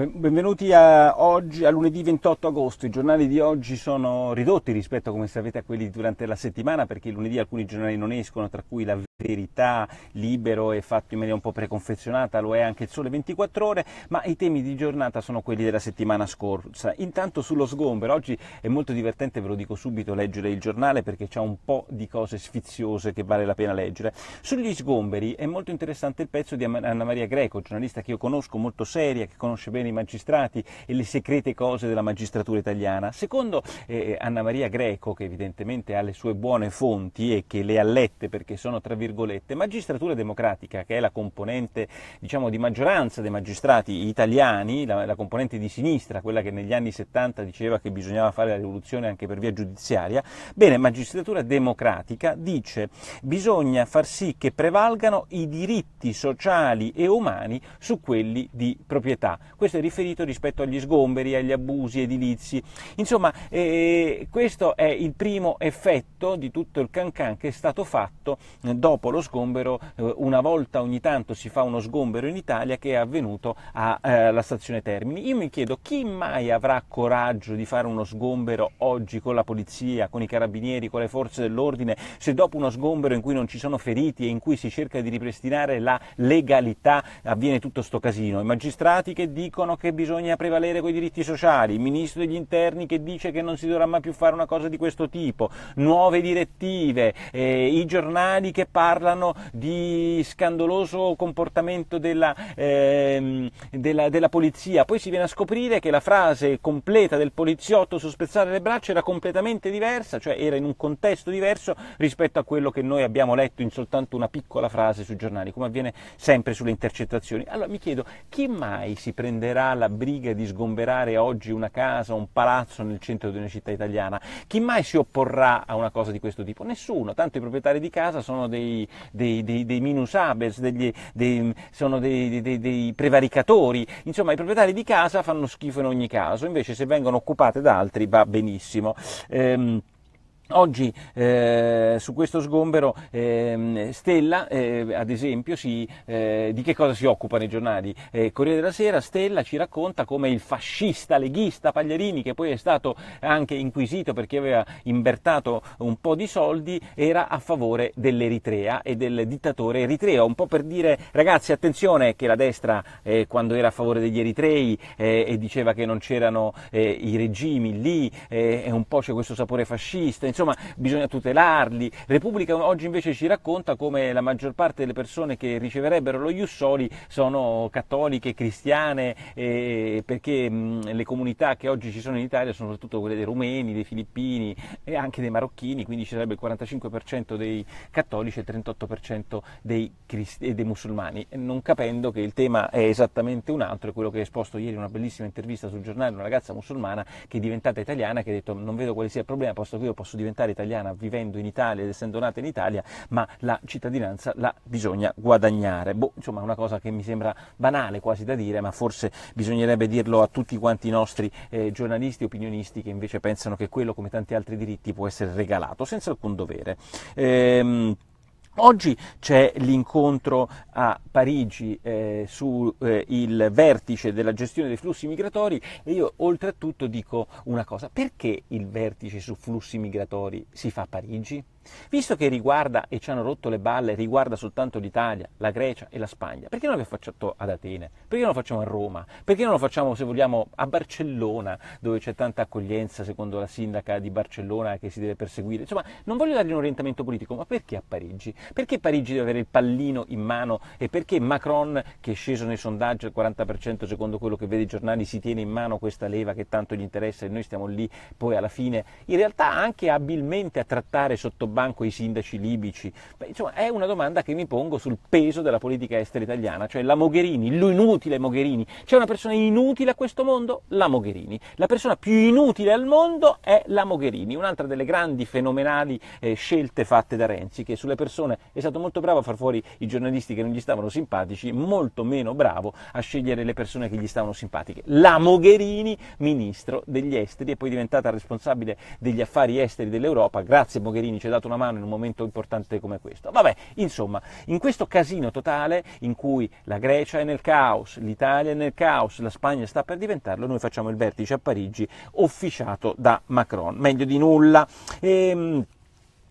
Benvenuti a, oggi, a lunedì 28 agosto. I giornali di oggi sono ridotti rispetto, come sapete, a quelli durante la settimana perché lunedì alcuni giornali non escono, tra cui la verità, libero e fatto in maniera un po' preconfezionata, lo è anche il sole 24 ore, ma i temi di giornata sono quelli della settimana scorsa. Intanto sullo sgombero, oggi è molto divertente, ve lo dico subito, leggere il giornale perché c'è un po' di cose sfiziose che vale la pena leggere. Sugli sgomberi è molto interessante il pezzo di Anna Maria Greco, giornalista che io conosco, molto seria, che conosce bene i magistrati e le segrete cose della magistratura italiana. Secondo eh, eh, Anna Maria Greco, che evidentemente ha le sue buone fonti e che le ha lette perché sono tra virgolette, magistratura democratica, che è la componente diciamo, di maggioranza dei magistrati italiani, la, la componente di sinistra, quella che negli anni 70 diceva che bisognava fare la rivoluzione anche per via giudiziaria, bene, magistratura democratica dice bisogna far sì che prevalgano i diritti sociali e umani su quelli di proprietà questo è riferito rispetto agli sgomberi, agli abusi edilizi. Insomma, eh, questo è il primo effetto di tutto il cancan che è stato fatto dopo lo sgombero, eh, una volta ogni tanto si fa uno sgombero in Italia che è avvenuto alla eh, stazione Termini. Io mi chiedo chi mai avrà coraggio di fare uno sgombero oggi con la polizia, con i carabinieri, con le forze dell'ordine, se dopo uno sgombero in cui non ci sono feriti e in cui si cerca di ripristinare la legalità avviene tutto sto casino. I magistrati che dicono dicono che bisogna prevalere con i diritti sociali, il ministro degli interni che dice che non si dovrà mai più fare una cosa di questo tipo, nuove direttive, eh, i giornali che parlano di scandaloso comportamento della, eh, della, della, polizia, poi si viene a scoprire che la frase completa del poliziotto su spezzare le braccia era completamente diversa, cioè era in un contesto diverso rispetto a quello che noi abbiamo letto in soltanto una piccola frase sui giornali, come avviene sempre sulle intercettazioni. Allora mi chiedo, chi mai si prende manderà la briga di sgomberare oggi una casa, un palazzo nel centro di una città italiana? Chi mai si opporrà a una cosa di questo tipo? Nessuno, tanto i proprietari di casa sono dei, dei, dei, dei minus habers, degli, dei, sono dei, prevaricatori, insomma i proprietari di casa fanno schifo in ogni caso, invece se vengono occupate da altri va benissimo. Ehm, Oggi eh, su questo sgombero eh, Stella, eh, ad esempio, si, eh, di che cosa si occupa nei giornali? Eh, Corriere della Sera, Stella ci racconta come il fascista leghista Pagliarini, che poi è stato anche inquisito perché aveva imbertato un po' di soldi, era a favore dell'Eritrea e del dittatore eritreo, un po' per dire ragazzi attenzione che la destra eh, quando era a favore degli eritrei e diceva che non c'erano i regimi lì e un po' c'è questo sapore fascista, insomma bisogna tutelarli. Repubblica oggi invece ci racconta come la maggior parte delle persone che riceverebbero lo Jussoli sono cattoliche, cristiane, eh, perché mh, le comunità che oggi ci sono in Italia sono soprattutto quelle dei rumeni, dei filippini e anche dei marocchini, quindi ci sarebbe il 45% dei cattolici e il 38% dei, crist- dei musulmani, non capendo che il tema è esattamente un altro, è quello che ha esposto ieri in una bellissima intervista sul giornale una ragazza musulmana che è diventata italiana che ha detto non vedo quale sia il problema, posto che io posso diventare diventare italiana vivendo in Italia ed essendo nata in Italia, ma la cittadinanza la bisogna guadagnare. Boh, insomma, una cosa che mi sembra banale quasi da dire, ma forse bisognerebbe dirlo a tutti quanti i nostri eh, giornalisti e opinionisti che invece pensano che quello, come tanti altri diritti, può essere regalato senza alcun dovere. Ehm, Oggi c'è l'incontro a Parigi eh, sul eh, vertice della gestione dei flussi migratori e io oltretutto dico una cosa, perché il vertice su flussi migratori si fa a Parigi? Visto che riguarda, e ci hanno rotto le balle, riguarda soltanto l'Italia, la Grecia e la Spagna, perché non lo facciamo ad Atene? Perché non lo facciamo a Roma? Perché non lo facciamo, se vogliamo, a Barcellona, dove c'è tanta accoglienza, secondo la sindaca di Barcellona, che si deve perseguire? Insomma, non voglio dargli un orientamento politico, ma perché a Parigi? Perché Parigi deve avere il pallino in mano e perché Macron, che è sceso nei sondaggi al 40% secondo quello che vede i giornali, si tiene in mano questa leva che tanto gli interessa e noi stiamo lì poi alla fine, in realtà anche abilmente a trattare sotto banco ai sindaci libici? Beh, insomma, è una domanda che mi pongo sul peso della politica estera italiana, cioè la Mogherini, l'inutile Mogherini. C'è una persona inutile a questo mondo? La Mogherini. La persona più inutile al mondo è la Mogherini, un'altra delle grandi fenomenali eh, scelte fatte da Renzi, che sulle persone è stato molto bravo a far fuori i giornalisti che non gli stavano simpatici, molto meno bravo a scegliere le persone che gli stavano simpatiche. La Mogherini, ministro degli esteri, è poi diventata responsabile degli affari esteri dell'Europa, grazie Mogherini ci ha dato una mano in un momento importante come questo. Vabbè, insomma, in questo casino totale in cui la Grecia è nel caos, l'Italia è nel caos, la Spagna sta per diventarlo, noi facciamo il vertice a Parigi officiato da Macron. Meglio di nulla. Ehm,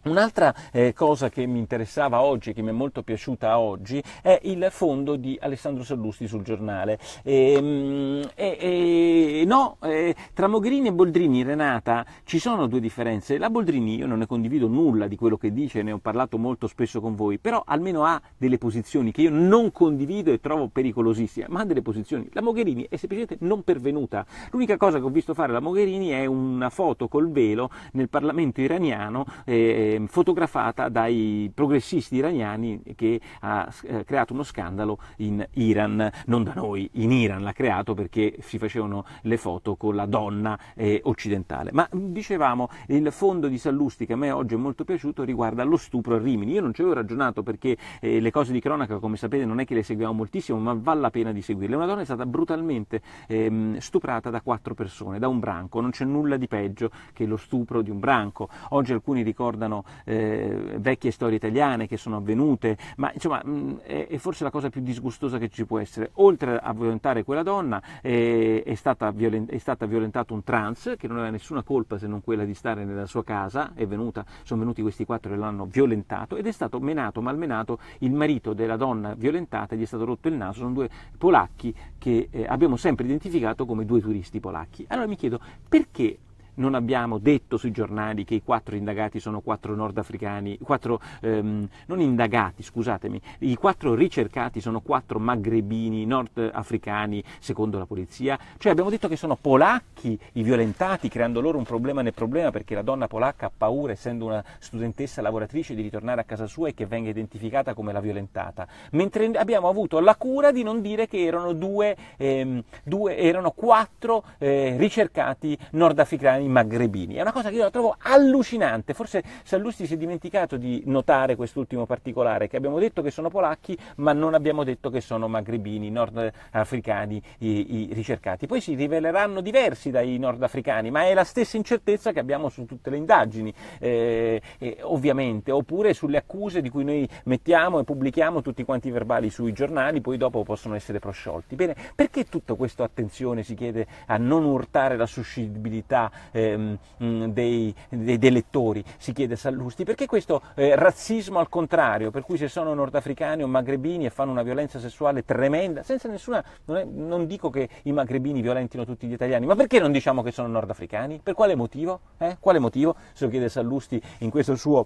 Un'altra eh, cosa che mi interessava oggi, che mi è molto piaciuta oggi, è il fondo di Alessandro Sallusti sul giornale. Ehm, e, e, e eh, no, eh, tra Mogherini e Boldrini, Renata, ci sono due differenze. La Boldrini io non ne condivido nulla di quello che dice, ne ho parlato molto spesso con voi, però almeno ha delle posizioni che io non condivido e trovo pericolosissime, ma ha delle posizioni. La Mogherini è semplicemente non pervenuta. L'unica cosa che ho visto fare la Mogherini è una foto col velo nel Parlamento iraniano, eh, fotografata dai progressisti iraniani che ha eh, creato uno scandalo in Iran, non da noi, in Iran l'ha creato perché si facevano le foto con la donna eh, occidentale. Ma dicevamo, il fondo di Sallusti che a me oggi è molto piaciuto riguarda lo stupro a Rimini. Io non ci avevo ragionato perché eh, le cose di cronaca, come sapete, non è che le seguiamo moltissimo, ma vale la pena di seguirle. Una donna è stata brutalmente ehm, stuprata da quattro persone, da un branco. Non c'è nulla di peggio che lo stupro di un branco. Oggi alcuni ricordano eh, vecchie storie italiane che sono avvenute, ma insomma mh, è, è, forse la cosa più disgustosa che ci può essere. Oltre a violentare quella donna, eh, è stata violent- è stata violentato un trans che non aveva nessuna colpa se non quella di stare nella sua casa, venuta, sono venuti questi quattro e l'hanno violentato ed è stato menato, malmenato il marito della donna violentata, gli è stato rotto il naso, sono due polacchi che eh, abbiamo sempre identificato come due turisti polacchi. Allora mi chiedo perché non abbiamo detto sui giornali che i quattro indagati sono quattro nordafricani, quattro ehm, non indagati, scusatemi, i quattro ricercati sono quattro magrebini nordafricani secondo la polizia, cioè abbiamo detto che sono polacchi i violentati creando loro un problema nel problema perché la donna polacca ha paura essendo una studentessa lavoratrice di ritornare a casa sua e che venga identificata come la violentata, mentre abbiamo avuto la cura di non dire che erano due, ehm, due erano quattro eh, ricercati nordafricani i magrebini. È una cosa che io la trovo allucinante, forse Sallusti si è dimenticato di notare quest'ultimo particolare, che abbiamo detto che sono polacchi, ma non abbiamo detto che sono magrebini, nordafricani, i, i ricercati. Poi si riveleranno diversi dai nordafricani, ma è la stessa incertezza che abbiamo su tutte le indagini, eh, eh, ovviamente, oppure sulle accuse di cui noi mettiamo e pubblichiamo tutti quanti i verbali sui giornali, poi dopo possono essere prosciolti. Bene, perché tutta questa attenzione si chiede a non urtare la suscettibilità ehm, mm, dei, dei, dei, lettori, si chiede Sallusti, perché questo eh, razzismo al contrario, per cui se sono nordafricani o magrebini e fanno una violenza sessuale tremenda, senza nessuna, non, è, non dico che i magrebini violentino tutti gli italiani, ma perché non diciamo che sono nordafricani? Per quale motivo? Eh? Quale motivo? Se lo chiede Sallusti in questo suo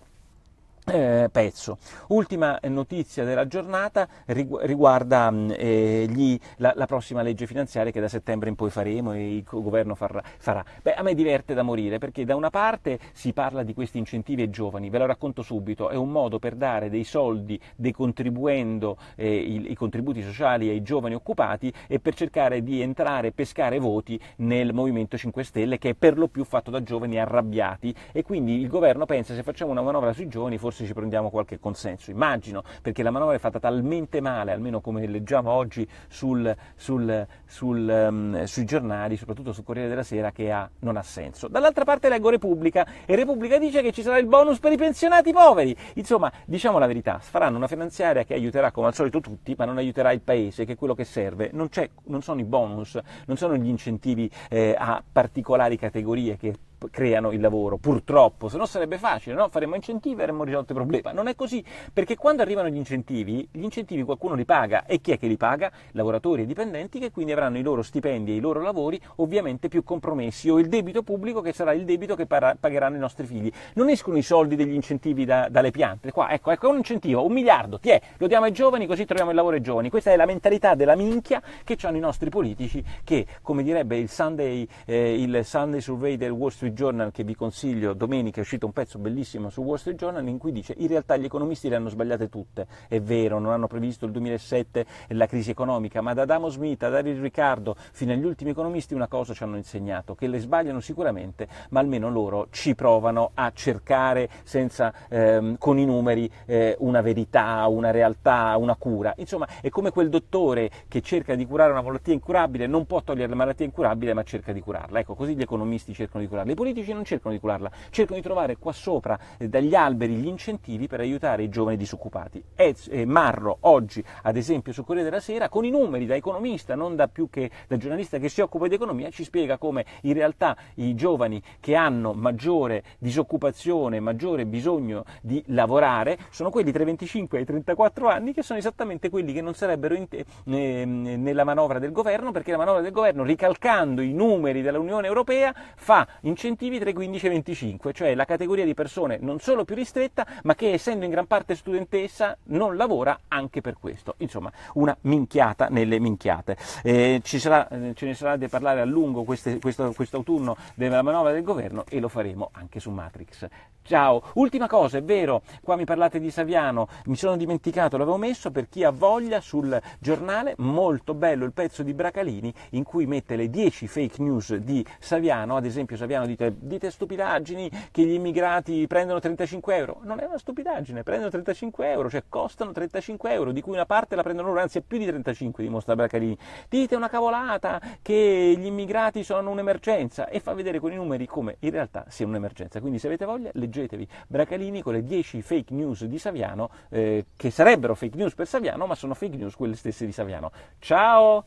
eh, pezzo. Ultima notizia della giornata riguarda mm, eh, gli, la, la, prossima legge finanziaria che da settembre in poi faremo e il governo farà. farà. Beh, a me diverte da morire perché da una parte si parla di questi incentivi ai giovani, ve lo racconto subito, è un modo per dare dei soldi decontribuendo eh, i, i, contributi sociali ai giovani occupati e per cercare di entrare e pescare voti nel Movimento 5 Stelle che è per lo più fatto da giovani arrabbiati e quindi il governo pensa se facciamo una manovra sui giovani forse forse ci prendiamo qualche consenso, immagino, perché la manovra è fatta talmente male, almeno come leggiamo oggi sul, sul, sul, um, sui giornali, soprattutto sul Corriere della Sera, che ha, non ha senso. Dall'altra parte leggo Repubblica e Repubblica dice che ci sarà il bonus per i pensionati poveri. Insomma, diciamo la verità, faranno una finanziaria che aiuterà come al solito tutti, ma non aiuterà il Paese, che è quello che serve. Non, non sono i bonus, non sono gli incentivi eh, a particolari categorie che creano il lavoro, purtroppo, se no sarebbe facile, no? faremmo incentivi e avremmo risolto il problema. Non è così, perché quando arrivano gli incentivi, gli incentivi qualcuno li paga e chi è che li paga? Lavoratori e dipendenti che quindi avranno i loro stipendi e i loro lavori ovviamente più compromessi o il debito pubblico che sarà il debito che para- pagheranno i nostri figli. Non escono i soldi degli incentivi da, dalle piante, qua ecco, ecco un incentivo, un miliardo, ti è, lo diamo ai giovani così troviamo il lavoro ai giovani. Questa è la mentalità della minchia che hanno i nostri politici che, come direbbe il Sunday, eh, il Sunday Survey del Wall Street Street Journal che vi consiglio, domenica è uscito un pezzo bellissimo su Wall Street Journal in cui dice in realtà gli economisti le hanno sbagliate tutte, è vero, non hanno previsto il 2007 e la crisi economica, ma da Adamo Smith a David Riccardo fino agli ultimi economisti una cosa ci hanno insegnato, che le sbagliano sicuramente, ma almeno loro ci provano a cercare senza, ehm, con i numeri eh, una verità, una realtà, una cura. Insomma, è come quel dottore che cerca di curare una malattia incurabile, non può togliere la malattia incurabile, ma cerca di curarla. Ecco, così gli economisti cercano di curarla politici non cercano di curarla, cercano di trovare qua sopra eh, dagli alberi gli incentivi per aiutare i giovani disoccupati. E, eh, Marro oggi, ad esempio, su Corriere della Sera, con i numeri da economista, non da più che da giornalista che si occupa di economia, ci spiega come in realtà i giovani che hanno maggiore disoccupazione, maggiore bisogno di lavorare, sono quelli tra i 25 e i 34 anni che sono esattamente quelli che non sarebbero te, eh, nella manovra del governo, perché la manovra del governo, ricalcando i numeri dell'Unione Europea, fa incentivi incentivi tra i 15 e i 25, cioè la categoria di persone non solo più ristretta, ma che essendo in gran parte studentessa non lavora anche per questo. Insomma, una minchiata nelle minchiate. Eh, sarà, eh, ce ne sarà da parlare a lungo queste, questo, quest'autunno della manovra del governo e lo faremo anche su Matrix. Ciao! Ultima cosa, è vero, qua mi parlate di Saviano, mi sono dimenticato, l'avevo messo per chi ha voglia sul giornale, molto bello il pezzo di Bracalini in cui mette le 10 fake news di Saviano, ad esempio Saviano di dite, dite stupidaggini che gli immigrati prendono 35 euro, non è una stupidaggine, prendono 35 euro, cioè costano 35 euro, di cui una parte la prendono loro, anzi è più di 35, dimostra Bracalini. Dite una cavolata che gli immigrati sono un'emergenza e fa vedere con i numeri come in realtà sia un'emergenza. Quindi se avete voglia leggetevi Bracalini con le 10 fake news di Saviano, eh, che sarebbero fake news per Saviano, ma sono fake news quelle stesse di Saviano. Ciao!